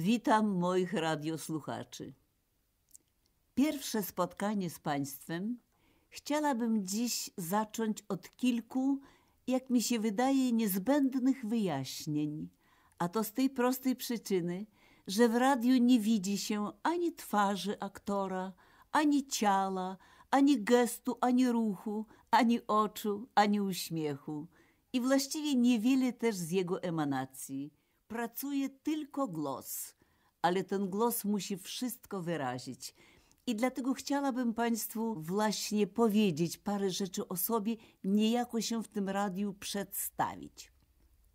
Witam moich radiosłuchaczy. Pierwsze spotkanie z Państwem chciałabym dziś zacząć od kilku, jak mi się wydaje, niezbędnych wyjaśnień, a to z tej prostej przyczyny, że w radiu nie widzi się ani twarzy aktora, ani ciała, ani gestu, ani ruchu, ani oczu, ani uśmiechu i właściwie niewiele też z jego emanacji – pracuje tylko głos, ale ten głos musi wszystko wyrazić. I dlatego chciałabym Państwu właśnie powiedzieć parę rzeczy o sobie, niejako się w tym radiu przedstawić.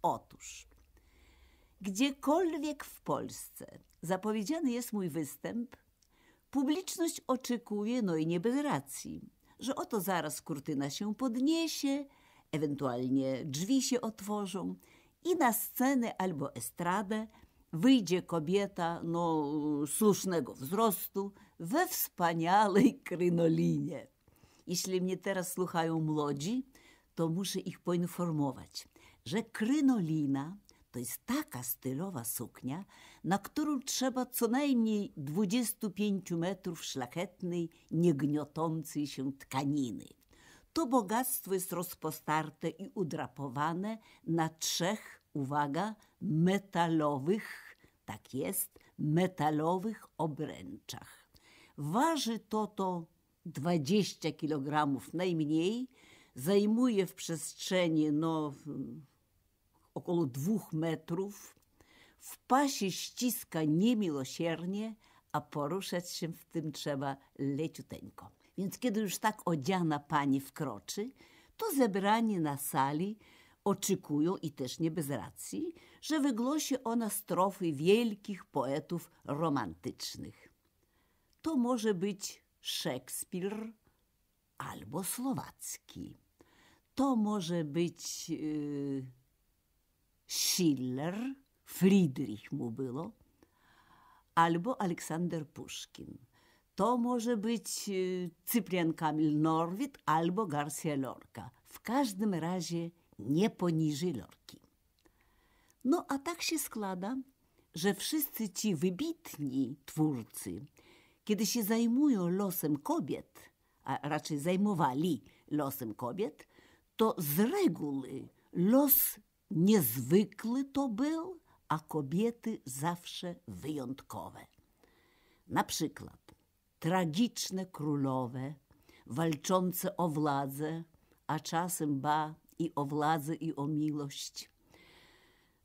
Otóż, gdziekolwiek w Polsce zapowiedziany jest mój występ, publiczność oczekuje, no i nie bez racji, że oto zaraz kurtyna się podniesie, ewentualnie drzwi się otworzą i na scenę albo estradę wyjdzie kobieta no, słusznego wzrostu we wspaniałej krynolinie. Jeśli mnie teraz słuchają młodzi, to muszę ich poinformować, że krynolina to jest taka stylowa suknia, na którą trzeba co najmniej 25 metrów szlachetnej, niegniotącej się tkaniny – to bogactwo jest rozpostarte i udrapowane na trzech, uwaga, metalowych, tak jest, metalowych obręczach. Waży to to 20 kg najmniej, zajmuje w przestrzeni no, około dwóch metrów, w pasie ściska niemiłosiernie, a poruszać się w tym trzeba leciuteńko. Więc kiedy już tak odziana pani wkroczy, to zebrani na sali oczekują i też nie bez racji, że wygłosi ona strofy wielkich poetów romantycznych. To może być Szekspir albo Słowacki. To może być yy, Schiller, Friedrich mu było, albo Aleksander Puszkin to może być y, Cyprian Kamil Norwid albo Garcia Lorca. W każdym razie nie poniżej Lorki. No a tak się składa, że wszyscy ci wybitni twórcy, kiedy się zajmują losem kobiet, a raczej zajmowali losem kobiet, to z reguły los niezwykły to był, a kobiety zawsze wyjątkowe. Na przykład tragiczne królowe walczące o władzę, a czasem ba i o władzę i o miłość.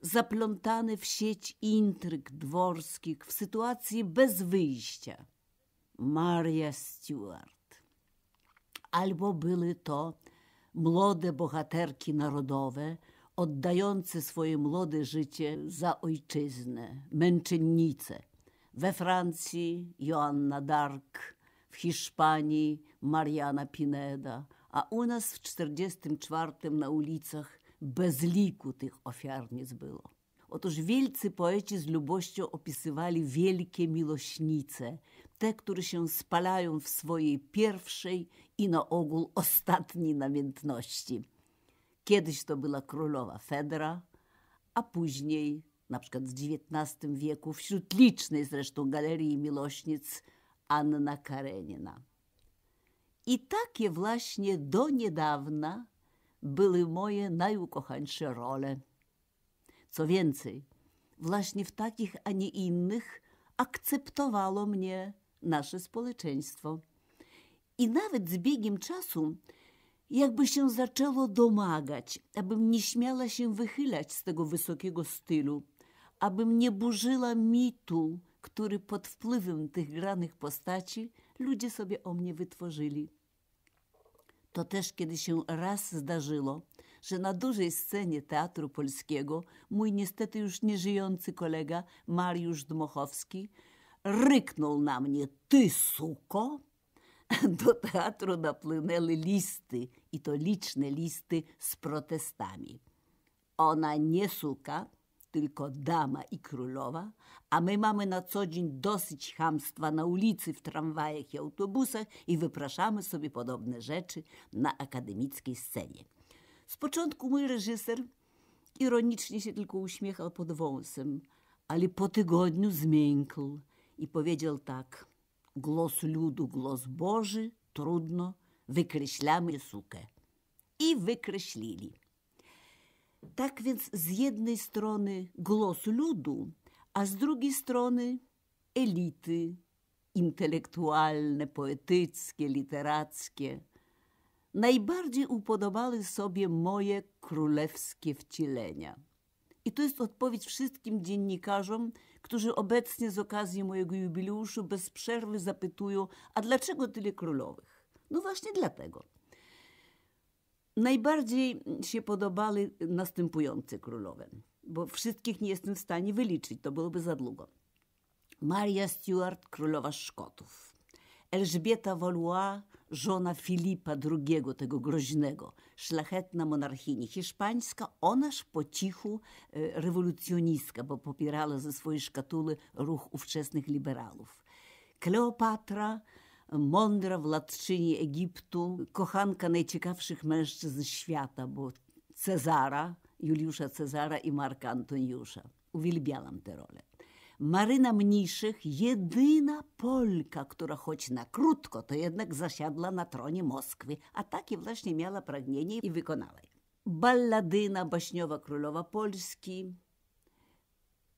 Zaplątane w sieć intryg dworskich, w sytuacji bez wyjścia. Maria Stewart. Albo były to młode bohaterki narodowe, oddające swoje młode życie za ojczyznę, męczennice, we Francji Joanna Dark, w Hiszpanii Mariana Pineda, a u nas w 1944 na ulicach bez liku tych ofiarnic było. Otóż wielcy poeci z lubością opisywali wielkie miłośnice, te, które się spalają w swojej pierwszej i na ogół ostatniej namiętności. Kiedyś to była królowa Fedra, a później na przykład w XIX wieku, wśród licznej zresztą galerii miłośnic Anna Karenina. I takie właśnie do niedawna były moje najukochańsze role. Co więcej, właśnie w takich, a nie innych akceptowało mnie nasze społeczeństwo. I nawet z biegiem czasu jakby się zaczęło domagać, abym nie śmiała się wychylać z tego wysokiego stylu abym nie burzyła mitu, który pod wpływem tych granych postaci ludzie sobie o mnie wytworzyli. To też kiedy się raz zdarzyło, że na dużej scenie Teatru Polskiego mój niestety już nieżyjący kolega Mariusz Dmochowski ryknął na mnie Ty suko! Do teatru napłynęły listy i to liczne listy z protestami. Ona nie suka, tylko dama i królowa, a my mamy na co dzień dosyć hamstwa na ulicy, w tramwajach i autobusach i wypraszamy sobie podobne rzeczy na akademickiej scenie. Z początku mój reżyser ironicznie się tylko uśmiechał pod wąsem, ale po tygodniu zmiękł i powiedział tak: Głos ludu, głos Boży, trudno, wykreślamy sukę. I wykreślili. Tak więc z jednej strony głos ludu, a z drugiej strony elity intelektualne, poetyckie, literackie. Najbardziej upodobały sobie moje królewskie wcielenia. I to jest odpowiedź wszystkim dziennikarzom, którzy obecnie z okazji mojego jubileuszu bez przerwy zapytują, a dlaczego tyle królowych? No właśnie dlatego. Najbardziej się podobały następujące królowe, bo wszystkich nie jestem w stanie wyliczyć, to byłoby za długo. Maria Stuart, królowa Szkotów. Elżbieta Valois, żona Filipa II, tego groźnego, szlachetna monarchini hiszpańska, onaż po cichu e, rewolucjonistka, bo popierała ze swojej szkatuły ruch ówczesnych liberalów. Kleopatra, mądra władczyni Egiptu, kochanka najciekawszych mężczyzn świata, bo Cezara, Juliusza Cezara i Marka Antoniusza. Uwielbiałam tę rolę. Maryna Mniszych, jedyna Polka, która choć na krótko, to jednak zasiadła na tronie Moskwy, a takie właśnie miała pragnienie i wykonała je. Balladyna, baśniowa królowa Polski,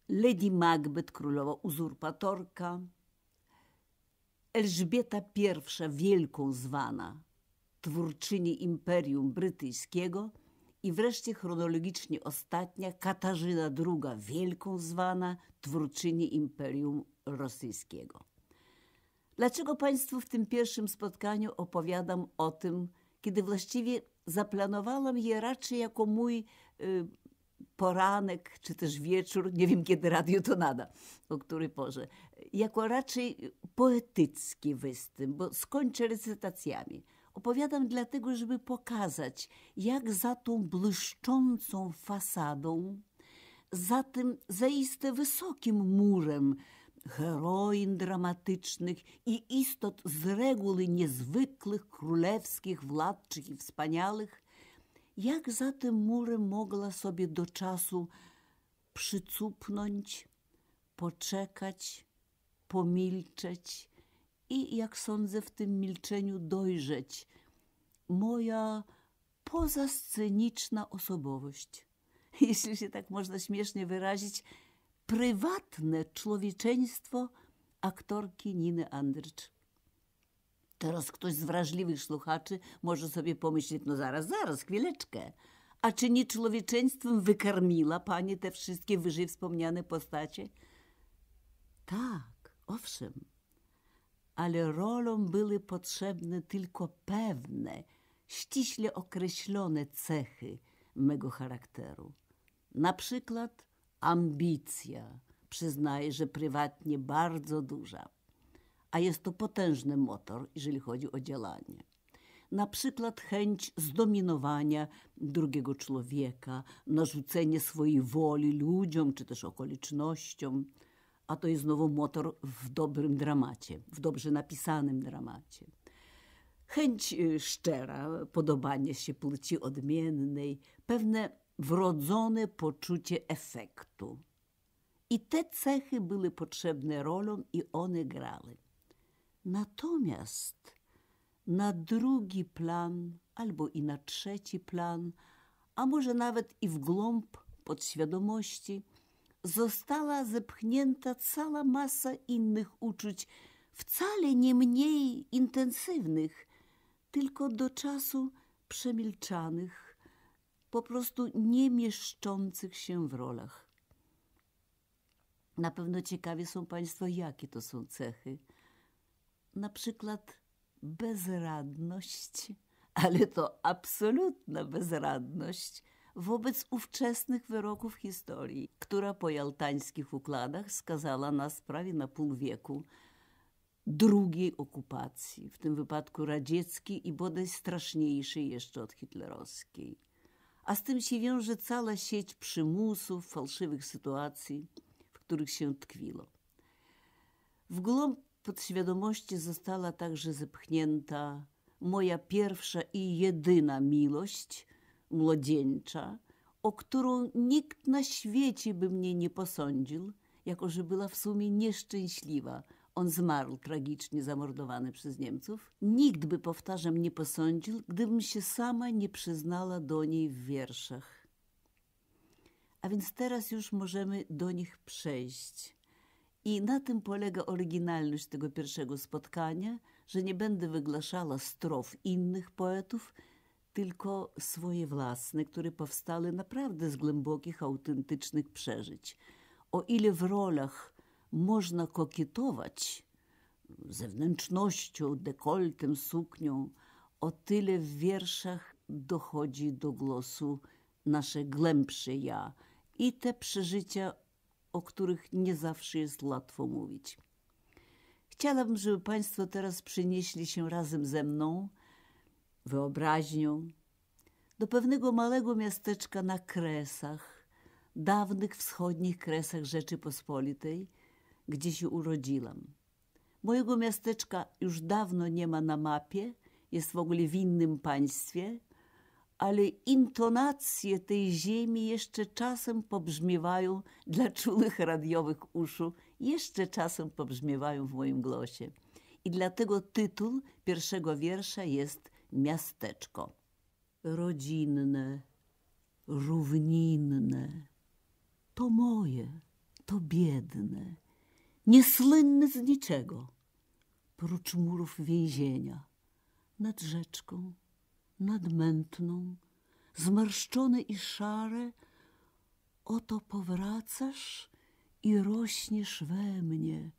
Lady Macbeth, królowa uzurpatorka, Elżbieta I Wielką zwana, twórczyni Imperium Brytyjskiego i wreszcie chronologicznie ostatnia Katarzyna II Wielką zwana, twórczyni Imperium Rosyjskiego. Dlaczego Państwu w tym pierwszym spotkaniu opowiadam o tym, kiedy właściwie zaplanowałam je raczej jako mój y, poranek czy też wieczór, nie wiem kiedy radio to nada, o której porze, jako raczej poetycki występ, bo skończę recytacjami. Opowiadam dlatego, żeby pokazać, jak za tą błyszczącą fasadą, za tym zaiste wysokim murem heroin dramatycznych i istot z reguły niezwykłych, królewskich, władczych i wspaniałych – jak za tym murem mogła sobie do czasu przycupnąć, poczekać, pomilczeć i, jak sądzę, w tym milczeniu dojrzeć. Moja pozasceniczna osobowość, jeśli się tak można śmiesznie wyrazić, prywatne człowieczeństwo aktorki Niny Andrycz. Teraz ktoś z wrażliwych słuchaczy może sobie pomyśleć, no zaraz, zaraz, chwileczkę. A czy nie człowieczeństwem wykarmiła pani te wszystkie wyżej wspomniane postacie? Tak, owszem, ale rolom były potrzebne tylko pewne, ściśle określone cechy mego charakteru. Na przykład ambicja, przyznaję, że prywatnie bardzo duża a jest to potężny motor, jeżeli chodzi o działanie. Na przykład chęć zdominowania drugiego człowieka, narzucenie swojej woli ludziom czy też okolicznościom, a to jest znowu motor w dobrym dramacie, w dobrze napisanym dramacie. Chęć y, szczera, podobanie się płci odmiennej, pewne wrodzone poczucie efektu. I te cechy były potrzebne rolom i one grały. Natomiast na drugi plan, albo i na trzeci plan, a może nawet i w głąb podświadomości, została zepchnięta cała masa innych uczuć, wcale nie mniej intensywnych, tylko do czasu przemilczanych, po prostu nie mieszczących się w rolach. Na pewno ciekawie są Państwo, jakie to są cechy na przykład bezradność, ale to absolutna bezradność wobec ówczesnych wyroków historii, która po jaltańskich układach skazała nas prawie na pół wieku drugiej okupacji, w tym wypadku radzieckiej i bodaj straszniejszej jeszcze od hitlerowskiej. A z tym się wiąże cała sieć przymusów, fałszywych sytuacji, w których się tkwilo. W głąb podświadomości została także zepchnięta moja pierwsza i jedyna miłość młodzieńcza, o którą nikt na świecie by mnie nie posądził, jako że była w sumie nieszczęśliwa. On zmarł tragicznie zamordowany przez Niemców. Nikt by, powtarzam, nie posądził, gdybym się sama nie przyznała do niej w wierszach. A więc teraz już możemy do nich przejść. I na tym polega oryginalność tego pierwszego spotkania, że nie będę wygłaszała strof innych poetów, tylko swoje własne, które powstały naprawdę z głębokich, autentycznych przeżyć. O ile w rolach można kokietować zewnętrznością, dekoltem, suknią, o tyle w wierszach dochodzi do głosu nasze głębsze ja i te przeżycia o których nie zawsze jest łatwo mówić. Chciałabym, żeby Państwo teraz przenieśli się razem ze mną, wyobraźnią, do pewnego małego miasteczka na Kresach, dawnych wschodnich Kresach Rzeczypospolitej, gdzie się urodziłam. Mojego miasteczka już dawno nie ma na mapie, jest w ogóle w innym państwie – ale intonacje tej ziemi jeszcze czasem pobrzmiewają dla czułych radiowych uszu, jeszcze czasem pobrzmiewają w moim głosie. I dlatego tytuł pierwszego wiersza jest Miasteczko. Rodzinne, równinne, to moje, to biedne, niesłynne z niczego, prócz murów więzienia, nad rzeczką nadmętną, zmarszczone i szare, oto powracasz i rośniesz we mnie,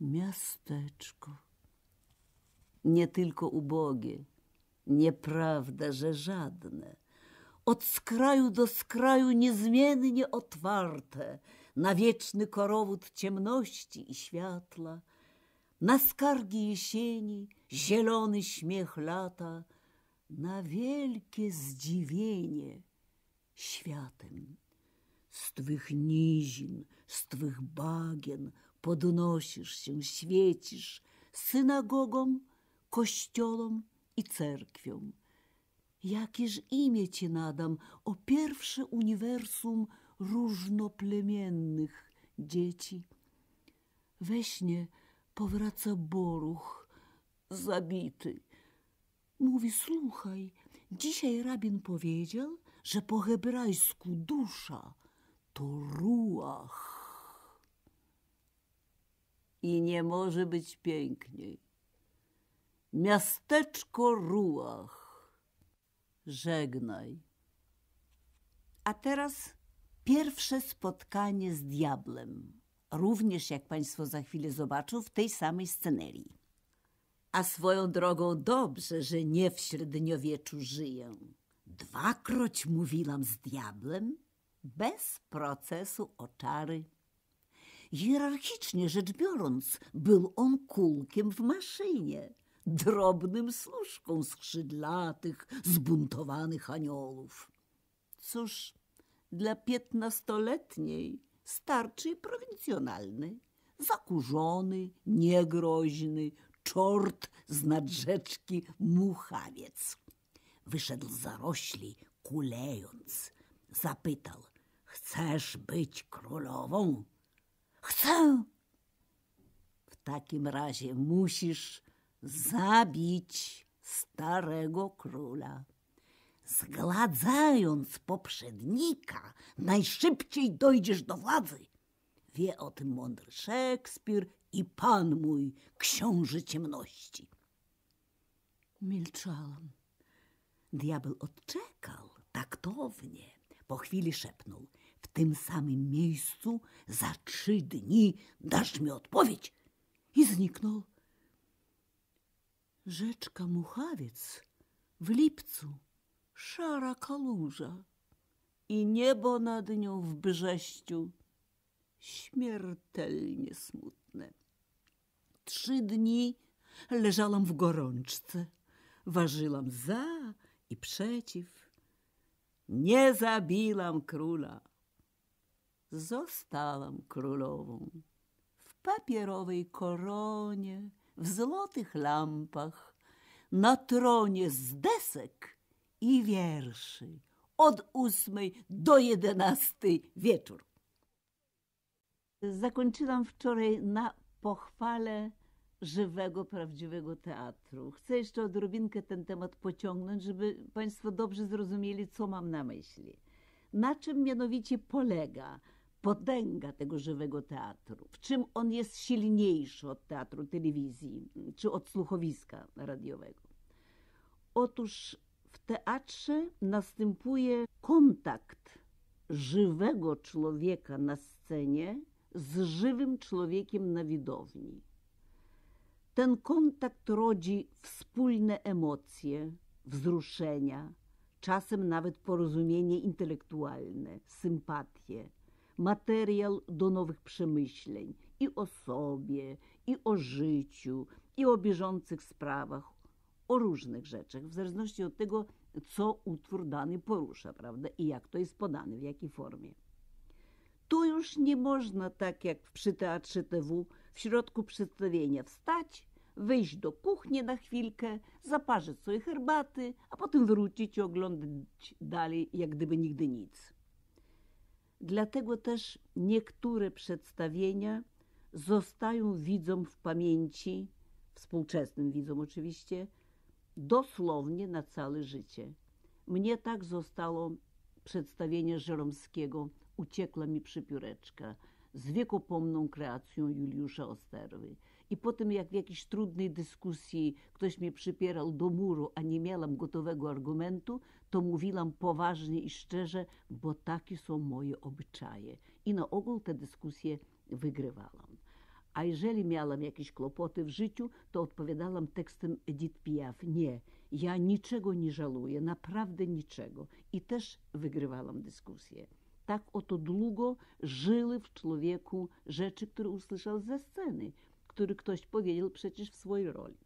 miasteczko. Nie tylko ubogie, nieprawda, że żadne, od skraju do skraju niezmiennie otwarte na wieczny korowód ciemności i światła, na skargi jesieni, zielony śmiech lata – na wielkie zdziwienie światem. Z twych nizin, z twych bagien podnosisz się, świecisz synagogom, kościołom i cerkwiom. Jakież imię ci nadam, o pierwsze uniwersum różnoplemiennych dzieci. We śnie powraca boruch zabity Mówi, słuchaj, dzisiaj rabin powiedział, że po hebrajsku dusza to ruach. I nie może być piękniej. Miasteczko ruach. Żegnaj. A teraz pierwsze spotkanie z diablem. Również, jak Państwo za chwilę zobaczą, w tej samej scenerii. A swoją drogą dobrze, że nie w średniowieczu żyję. Dwakroć mówiłam z diablem bez procesu oczary. Hierarchicznie rzecz biorąc, był on kulkiem w maszynie, drobnym służką skrzydlatych, zbuntowanych aniołów. Cóż, dla piętnastoletniej starczy i prowincjonalny, zakurzony, niegroźny, czort z nadrzeczki Muchawiec. Wyszedł z zarośli, kulejąc. Zapytał, chcesz być królową? Chcę. W takim razie musisz zabić starego króla. zgładzając poprzednika, najszybciej dojdziesz do władzy. Wie o tym mądry Szekspir i pan mój, książę ciemności. Milczałam. Diabeł odczekał taktownie. Po chwili szepnął. W tym samym miejscu za trzy dni dasz mi odpowiedź. I zniknął. Rzeczka Muchawiec w lipcu, szara kaluża i niebo nad nią w Brześciu śmiertelnie smutne trzy dni leżałam w gorączce. Ważyłam za i przeciw. Nie zabiłam króla. Zostałam królową w papierowej koronie, w złotych lampach, na tronie z desek i wierszy od ósmej do jedenastej wieczór. Zakończyłam wczoraj na pochwale żywego, prawdziwego teatru. Chcę jeszcze odrobinkę ten temat pociągnąć, żeby Państwo dobrze zrozumieli, co mam na myśli. Na czym mianowicie polega potęga tego żywego teatru? W czym on jest silniejszy od teatru telewizji mm, czy od słuchowiska radiowego? Otóż w teatrze następuje kontakt żywego człowieka na scenie z żywym człowiekiem na widowni. Ten kontakt rodzi wspólne emocje, wzruszenia, czasem nawet porozumienie intelektualne, sympatie, materiał do nowych przemyśleń i o sobie, i o życiu, i o bieżących sprawach, o różnych rzeczach, w zależności od tego, co utwór dany porusza, prawda, i jak to jest podane, w jakiej formie. Tu już nie można, tak jak przy teatrze TV, w środku przedstawienia wstać, wyjść do kuchni na chwilkę, zaparzyć sobie herbaty, a potem wrócić i oglądać dalej, jak gdyby nigdy nic. Dlatego też niektóre przedstawienia zostają widzom w pamięci, współczesnym widzom oczywiście, dosłownie na całe życie. Mnie tak zostało przedstawienie Żeromskiego Uciekła mi przypióreczka z wiekopomną kreacją Juliusza Osterwy. I po tym, jak w jakiejś trudnej dyskusji ktoś mnie przypierał do muru, a nie miałam gotowego argumentu, to mówiłam poważnie i szczerze, bo takie są moje obyczaje. I na ogół te dyskusje wygrywałam. A jeżeli miałam jakieś kłopoty w życiu, to odpowiadałam tekstem Edith Piaf. Nie, ja niczego nie żaluję, naprawdę niczego. I też wygrywałam dyskusję. Tak oto długo żyły w człowieku rzeczy, które usłyszał ze sceny, który ktoś powiedział przecież w swojej roli.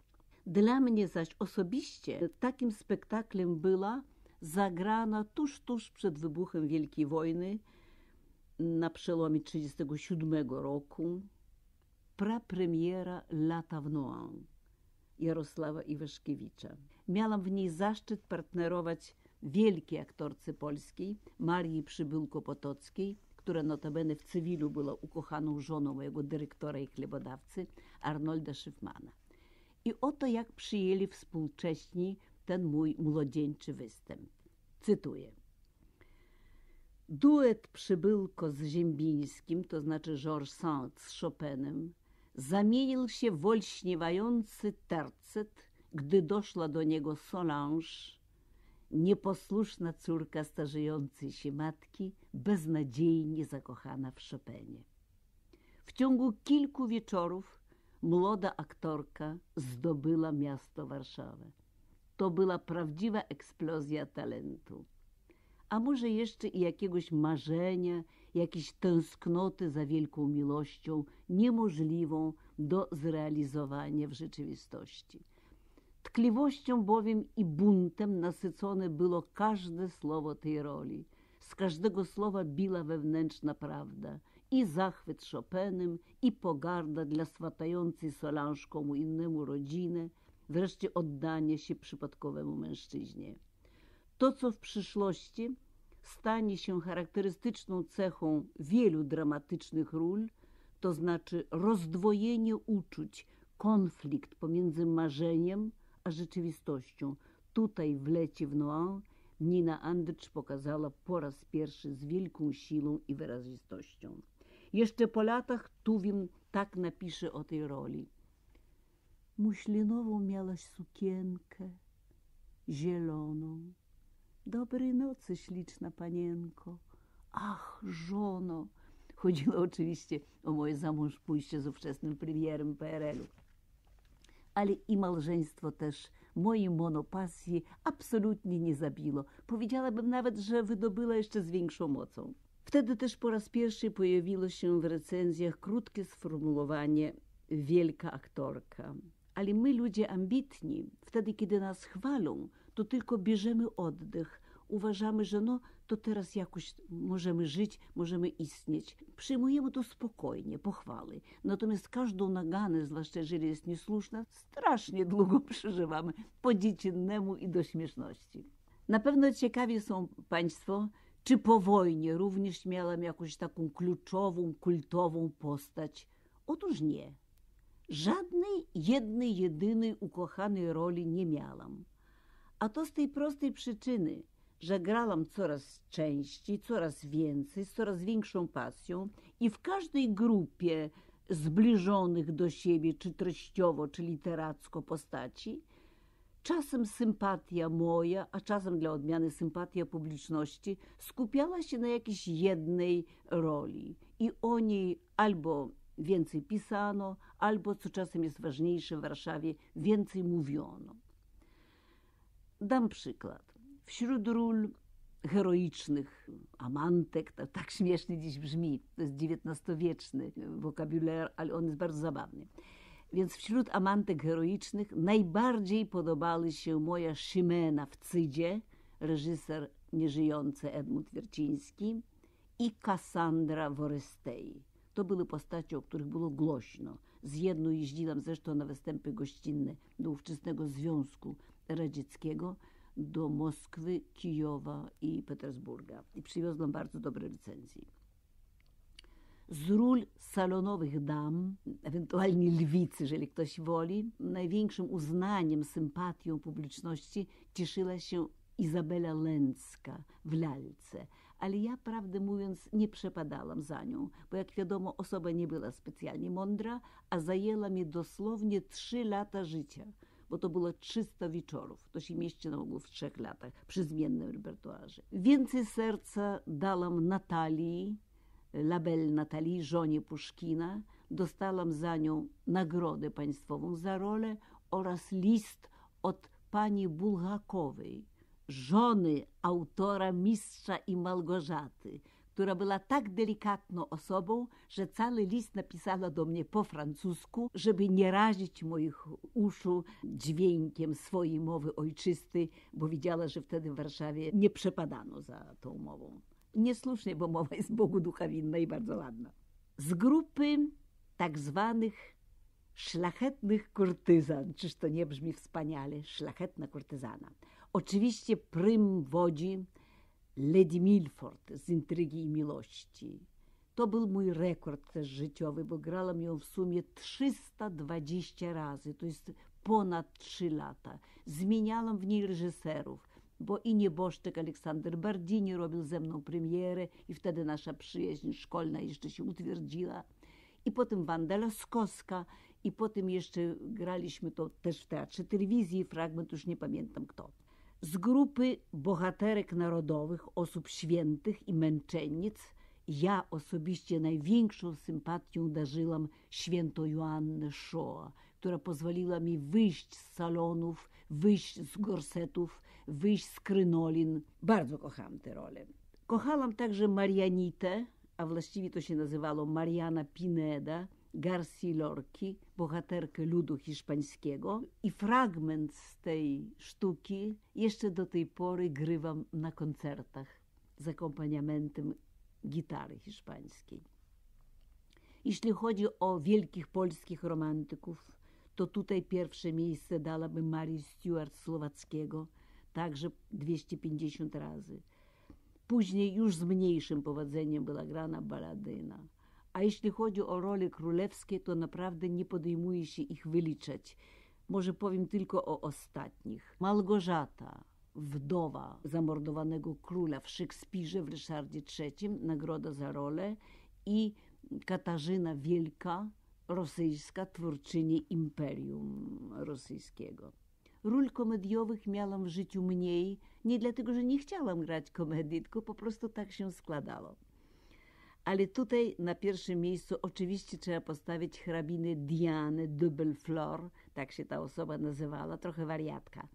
Dla mnie zaś osobiście takim spektaklem była zagrana tuż, tuż przed wybuchem Wielkiej Wojny na przełomie 1937 roku prapremiera Lata w Noan Jarosława Iwaszkiewicza. Miałam w niej zaszczyt partnerować wielkiej aktorce polskiej, Marii Przybyłko-Potockiej, która notabene w cywilu była ukochaną żoną mojego dyrektora i chlebodawcy Arnolda Szyfmana. I oto jak przyjęli współcześni ten mój młodzieńczy występ. Cytuję. Duet Przybyłko z Ziembińskim, to znaczy Georges Saint z Chopinem, zamienił się w olśniewający tercet, gdy doszła do niego Solange, nieposłuszna córka starzejącej się matki, beznadziejnie zakochana w Chopinie. W ciągu kilku wieczorów młoda aktorka zdobyła miasto Warszawę. To była prawdziwa eksplozja talentu. A może jeszcze i jakiegoś marzenia, jakiejś tęsknoty za wielką miłością, niemożliwą do zrealizowania w rzeczywistości – Tkliwością bowiem i buntem nasycone było każde słowo tej roli. Z każdego słowa biła wewnętrzna prawda. I zachwyt Chopinem, i pogarda dla swatającej Solange komu innemu rodziny, wreszcie oddanie się przypadkowemu mężczyźnie. To, co w przyszłości stanie się charakterystyczną cechą wielu dramatycznych ról, to znaczy rozdwojenie uczuć, konflikt pomiędzy marzeniem, a rzeczywistością. Tutaj, w lecie w Noir, Nina Andrycz pokazała po raz pierwszy z wielką siłą i wyrazistością. Jeszcze po latach Tuwim tak napisze o tej roli. Muślinową miałaś sukienkę, zieloną. Dobrej nocy, śliczna panienko. Ach, żono! Chodziło oczywiście o moje zamąż pójście z ówczesnym premierem PRL-u ale i małżeństwo też mojej monopasji absolutnie nie zabiło. Powiedziałabym nawet, że wydobyła jeszcze z większą mocą. Wtedy też po raz pierwszy pojawiło się w recenzjach krótkie sformułowanie wielka aktorka. Ale my, ludzie ambitni, wtedy, kiedy nas chwalą, to tylko bierzemy oddech, uważamy, że no to teraz jakoś możemy żyć, możemy istnieć. Przyjmujemy to spokojnie, pochwały. Natomiast każdą naganę, zwłaszcza jeżeli jest niesłuszna, strasznie długo przeżywamy po dziecinnemu i do śmieszności. Na pewno ciekawi są Państwo, czy po wojnie również miałam jakąś taką kluczową, kultową postać. Otóż nie. Żadnej jednej, jedynej ukochanej roli nie miałam. A to z tej prostej przyczyny – że grałam coraz częściej, coraz więcej, z coraz większą pasją i w każdej grupie zbliżonych do siebie, czy treściowo, czy literacko postaci, czasem sympatia moja, a czasem dla odmiany sympatia publiczności, skupiała się na jakiejś jednej roli i o niej albo więcej pisano, albo, co czasem jest ważniejsze w Warszawie, więcej mówiono. Dam przykład wśród ról heroicznych, amantek, to tak śmiesznie dziś brzmi, to jest XIX-wieczny wokabular, ale on jest bardzo zabawny. Więc wśród amantek heroicznych najbardziej podobały się moja Szymena w Cydzie, reżyser nieżyjący Edmund Wierciński i Kassandra Worystei. To były postacie, o których było głośno. Z jedną jeździłam zresztą na występy gościnne do ówczesnego Związku Radzieckiego, do Moskwy, Kijowa i Petersburga i przywiozł bardzo dobre recenzje. Z ról salonowych dam, ewentualnie lwicy, jeżeli ktoś woli, największym uznaniem, sympatią publiczności cieszyła się Izabela Lęcka w Lalce, ale ja, prawdę mówiąc, nie przepadałam za nią, bo jak wiadomo, osoba nie była specjalnie mądra, a zajęła mi dosłownie trzy lata życia – bo to było 300 wieczorów. To się mieści na ogół w trzech latach przy zmiennym repertuarze. Więcej serca dałam Natalii, label Natalii, żonie Puszkina. Dostałam za nią nagrodę państwową za rolę oraz list od pani Bulgakowej, żony autora Mistrza i Malgorzaty, która była tak delikatną osobą, że cały list napisała do mnie po francusku, żeby nie razić moich uszu dźwiękiem swojej mowy ojczystej, bo widziała, że wtedy w Warszawie nie przepadano za tą mową. Niesłusznie, bo mowa jest Bogu ducha winna i bardzo ładna. Z grupy tak zwanych szlachetnych kurtyzan, czyż to nie brzmi wspaniale, szlachetna kurtyzana. Oczywiście prym wodzi Lady Milford z Intrygi i Miłości. To był mój rekord też życiowy, bo grałam ją w sumie 320 razy, to jest ponad 3 lata. Zmieniałam w niej reżyserów, bo i nieboszczyk Aleksander Bardini robił ze mną premierę i wtedy nasza przyjaźń szkolna jeszcze się utwierdziła. I potem Wanda Laskowska i potem jeszcze graliśmy to też w teatrze telewizji, fragment już nie pamiętam kto z grupy bohaterek narodowych, osób świętych i męczennic, ja osobiście największą sympatią darzyłam święto Joannę Shoa, która pozwoliła mi wyjść z salonów, wyjść z gorsetów, wyjść z krynolin. Bardzo kocham tę rolę. Kochałam także Marianitę, a właściwie to się nazywało Mariana Pineda, Garci Lorki, bohaterkę ludu hiszpańskiego i fragment z tej sztuki jeszcze do tej pory grywam na koncertach z akompaniamentem gitary hiszpańskiej. Jeśli chodzi o wielkich polskich romantyków, to tutaj pierwsze miejsce dałaby Marii Stewart Słowackiego, także 250 razy. Później już z mniejszym powodzeniem była grana baladyna. A jeśli chodzi o role królewskie, to naprawdę nie podejmuje się ich wyliczać. Może powiem tylko o ostatnich. Malgorzata, wdowa zamordowanego króla w Szekspirze w Ryszardzie III, nagroda za rolę i Katarzyna Wielka, rosyjska twórczyni Imperium Rosyjskiego. Ról komediowych miałam w życiu mniej, nie dlatego, że nie chciałam grać komedii, tylko po prostu tak się składało. Ale tutaj na pierwszym miejscu oczywiście trzeba postawić hrabiny Diane Dubelflor, tak się ta osoba nazywała, trochę wariatka.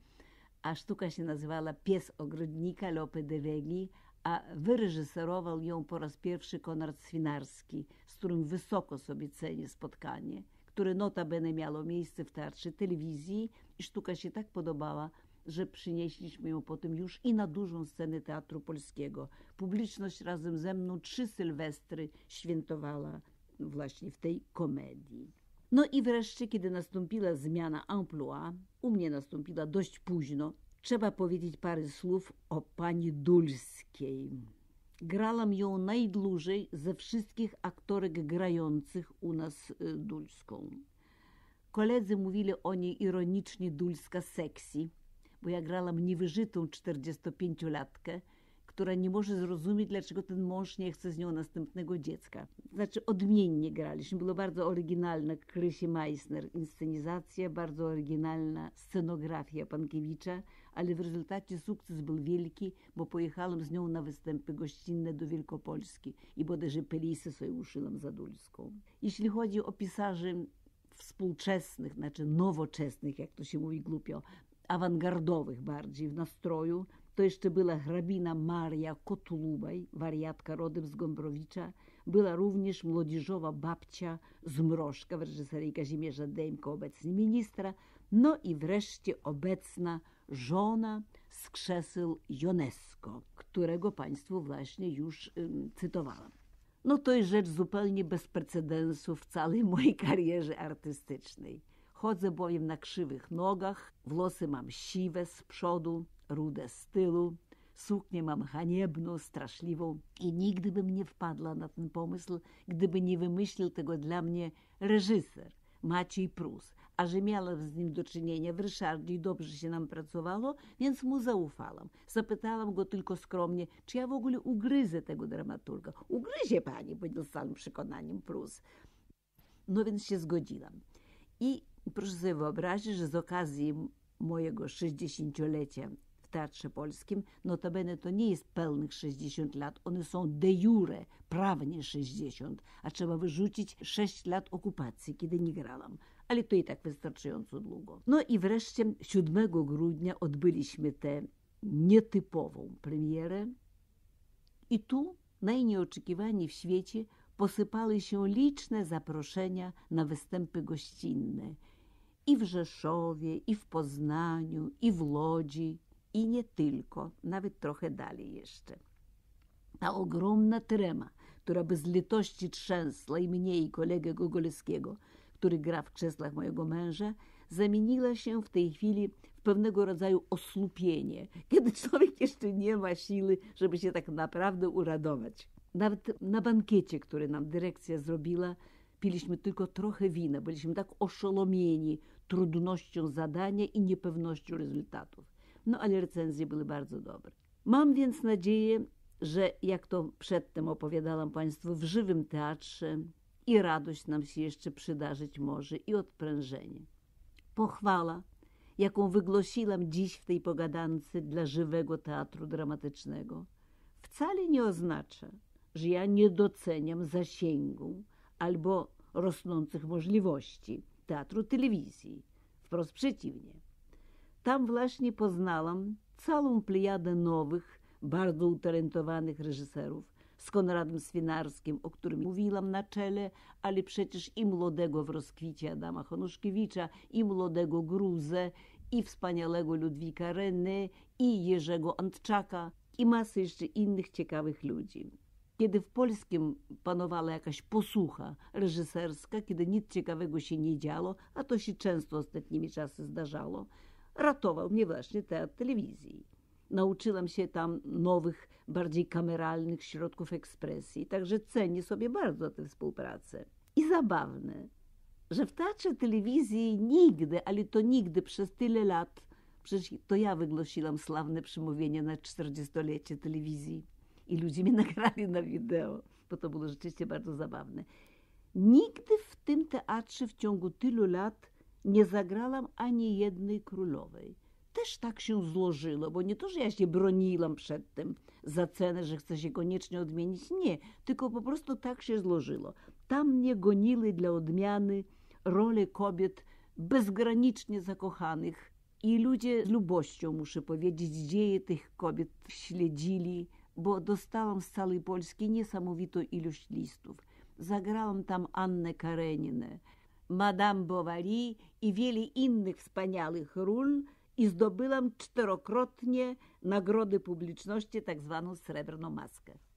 A sztuka się nazywała Pies ogrodnika Lope de Vegi, a wyreżyserował ją po raz pierwszy Konrad Swinarski, z którym wysoko sobie cenię spotkanie, które notabene miało miejsce w teatrze telewizji i sztuka się tak podobała, że przynieśliśmy ją potem już i na dużą scenę Teatru Polskiego. Publiczność razem ze mną trzy sylwestry świętowała właśnie w tej komedii. No i wreszcie, kiedy nastąpiła zmiana emploi, u mnie nastąpiła dość późno, trzeba powiedzieć parę słów o pani Dulskiej. Grałam ją najdłużej ze wszystkich aktorek grających u nas y, Dulską. Koledzy mówili o niej ironicznie Dulska sexy, bo ja grałam niewyżytą 45-latkę, która nie może zrozumieć, dlaczego ten mąż nie chce z nią następnego dziecka. Znaczy, odmiennie graliśmy. Było bardzo oryginalne Krysi Meissner, inscenizacja, bardzo oryginalna scenografia Pankiewicza, ale w rezultacie sukces był wielki, bo pojechałam z nią na występy gościnne do Wielkopolski i bodajże Pelisę sobie uszyłam zadulską. Jeśli chodzi o pisarzy współczesnych, znaczy nowoczesnych, jak to się mówi głupio, awangardowych bardziej w nastroju, to jeszcze była hrabina Maria Kotlubaj, wariatka rodem z Gombrowicza, była również młodzieżowa babcia Zmrożka w reżyserii Kazimierza Dejmko, obecnie ministra, no i wreszcie obecna żona z krzeseł Jonesko, którego Państwu właśnie już ym, cytowałam. No to jest rzecz zupełnie bez precedensu w całej mojej karierze artystycznej. Chodzę bowiem na krzywych nogach, włosy mam siwe z przodu, rude z tyłu, suknię mam haniebną, straszliwą i nigdy bym nie wpadła na ten pomysł, gdyby nie wymyślił tego dla mnie reżyser Maciej Prus, a że miałam z nim do czynienia w Ryszardzie i dobrze się nam pracowało, więc mu zaufałam. Zapytałam go tylko skromnie, czy ja w ogóle ugryzę tego dramaturga. Ugryzie pani, powiedział no z całym przekonaniem Prus. No więc się zgodziłam. I proszę sobie wyobrazić, że z okazji mojego 60-lecia w Teatrze Polskim, notabene to nie jest pełnych 60 lat, one są de jure, prawnie 60, a trzeba wyrzucić 6 lat okupacji, kiedy nie grałam. Ale to i tak wystarczająco długo. No i wreszcie 7 grudnia odbyliśmy tę nietypową premierę i tu najnieoczekiwani w świecie posypały się liczne zaproszenia na występy gościnne – i w Rzeszowie, i w Poznaniu, i w Łodzi, i nie tylko, nawet trochę dalej jeszcze. Ta ogromna trema, która bez litości trzęsła i mnie, i kolegę Gogoleskiego, który gra w krzeslach mojego męża, zamieniła się w tej chwili w pewnego rodzaju osłupienie, kiedy człowiek jeszcze nie ma siły, żeby się tak naprawdę uradować. Nawet na bankiecie, który nam dyrekcja zrobiła, Piliśmy tylko trochę wina, byliśmy tak oszołomieni trudnością zadania i niepewnością rezultatów. No ale recenzje były bardzo dobre. Mam więc nadzieję, że jak to przedtem opowiadałam Państwu, w żywym teatrze i radość nam się jeszcze przydarzyć może i odprężenie. Pochwala, jaką wygłosiłam dziś w tej pogadance dla żywego teatru dramatycznego, wcale nie oznacza, że ja nie doceniam zasięgu, albo rosnących możliwości teatru telewizji. Wprost przeciwnie. Tam właśnie poznałam całą plejadę nowych, bardzo utalentowanych reżyserów z Konradem Swinarskim, o którym mówiłam na czele, ale przecież i młodego w rozkwicie Adama Honuszkiewicza, i młodego Gruzę, i wspaniałego Ludwika Renny, i Jerzego Antczaka, i masę jeszcze innych ciekawych ludzi kiedy w polskim panowała jakaś posucha reżyserska, kiedy nic ciekawego się nie działo, a to się często ostatnimi czasy zdarzało, ratował mnie właśnie teatr telewizji. Nauczyłam się tam nowych, bardziej kameralnych środków ekspresji, także cenię sobie bardzo tę współpracę. I zabawne, że w teatrze telewizji nigdy, ale to nigdy przez tyle lat, przecież to ja wygłosiłam sławne przemówienie na czterdziestolecie telewizji i ludzie mnie nagrali na wideo, bo to było rzeczywiście bardzo zabawne. Nigdy w tym teatrze w ciągu tylu lat nie zagrałam ani jednej królowej. Też tak się złożyło, bo nie to, że ja się broniłam przed tym za cenę, że chcę się koniecznie odmienić. Nie, tylko po prostu tak się złożyło. Tam mnie gonili dla odmiany role kobiet bezgranicznie zakochanych i ludzie z lubością, muszę powiedzieć, dzieje tych kobiet śledzili bo dostałam z całej Polski niesamowitą ilość listów. Zagrałam tam Annę Kareninę, Madame Bovary i wiele innych wspaniałych ról i zdobyłam czterokrotnie nagrody publiczności, tak zwaną srebrną maskę.